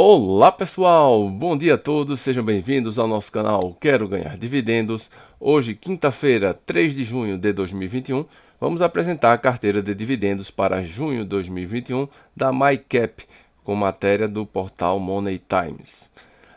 Olá pessoal, bom dia a todos, sejam bem-vindos ao nosso canal Quero Ganhar Dividendos. Hoje, quinta-feira, 3 de junho de 2021, vamos apresentar a carteira de dividendos para junho de 2021 da MyCap, com matéria do portal Money Times.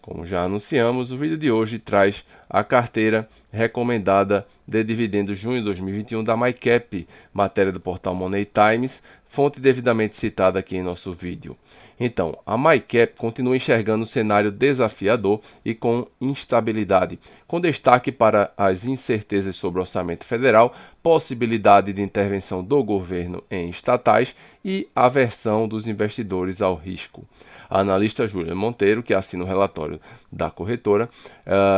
Como já anunciamos, o vídeo de hoje traz a carteira recomendada de dividendos junho de 2021 da MyCap, matéria do portal Money Times, fonte devidamente citada aqui em nosso vídeo. Então, a MyCap continua enxergando um cenário desafiador e com instabilidade, com destaque para as incertezas sobre o orçamento federal, possibilidade de intervenção do governo em estatais e aversão dos investidores ao risco. A analista Júlia Monteiro, que assina o relatório da corretora,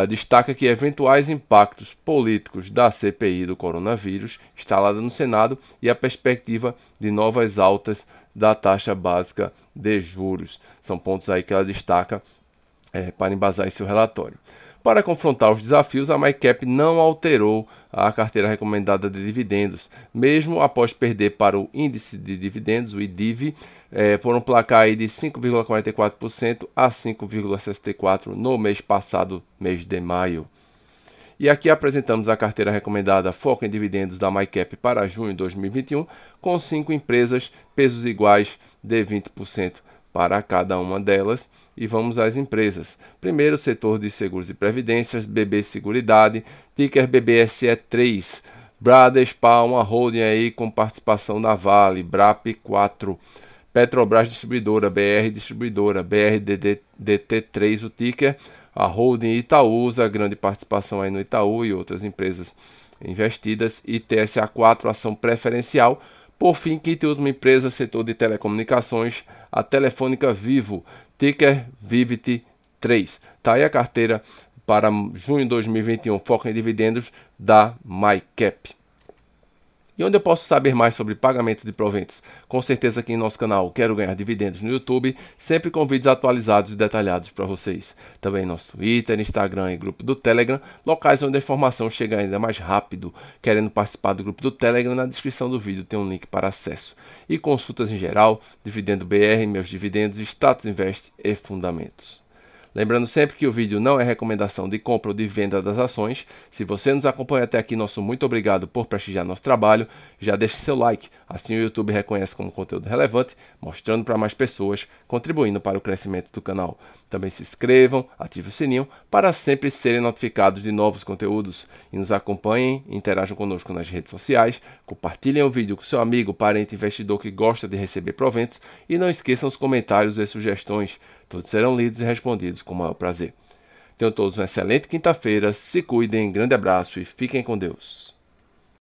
uh, destaca que eventuais impactos políticos da CPI do coronavírus instalada no Senado e a perspectiva de novas altas da taxa básica de juros. São pontos aí que ela destaca é, para embasar esse relatório. Para confrontar os desafios, a MyCap não alterou a carteira recomendada de dividendos, mesmo após perder para o índice de dividendos, o IDIV, é, eh, por um placar de 5,44% a 5,64% no mês passado, mês de maio. E aqui apresentamos a carteira recomendada Foco em Dividendos da MyCap para junho de 2021, com cinco empresas, pesos iguais de 20% para cada uma delas e vamos às empresas. Primeiro, setor de seguros e previdências, BB Seguridade, ticker BBSE3, Bradespar, uma holding aí com participação na Vale, BRAP4, Petrobras Distribuidora, BR Distribuidora, BRDT3, o ticker, a holding Itaúsa, grande participação aí no Itaú e outras empresas investidas, e TSA4, ação preferencial, por fim, quinta e última empresa setor de telecomunicações, a Telefônica Vivo, ticker vivit 3. está aí a carteira para junho de 2021, foco em dividendos da MyCap. E onde eu posso saber mais sobre pagamento de proventos? Com certeza aqui em nosso canal Quero Ganhar Dividendos no YouTube, sempre com vídeos atualizados e detalhados para vocês. Também nosso Twitter, Instagram e grupo do Telegram, locais onde a informação chega ainda mais rápido. Querendo participar do grupo do Telegram, na descrição do vídeo tem um link para acesso. E consultas em geral, Dividendo BR, Meus Dividendos, Status Invest e Fundamentos. Lembrando sempre que o vídeo não é recomendação de compra ou de venda das ações. Se você nos acompanha até aqui, nosso muito obrigado por prestigiar nosso trabalho. Já deixe seu like, assim o YouTube reconhece como conteúdo relevante, mostrando para mais pessoas, contribuindo para o crescimento do canal. Também se inscrevam, ative o sininho para sempre serem notificados de novos conteúdos e nos acompanhem, interajam conosco nas redes sociais, compartilhem o vídeo com seu amigo, parente, investidor que gosta de receber proventos e não esqueçam os comentários e sugestões. Todos serão lidos e respondidos com o maior prazer. Tenham todos uma excelente quinta-feira, se cuidem, grande abraço e fiquem com Deus.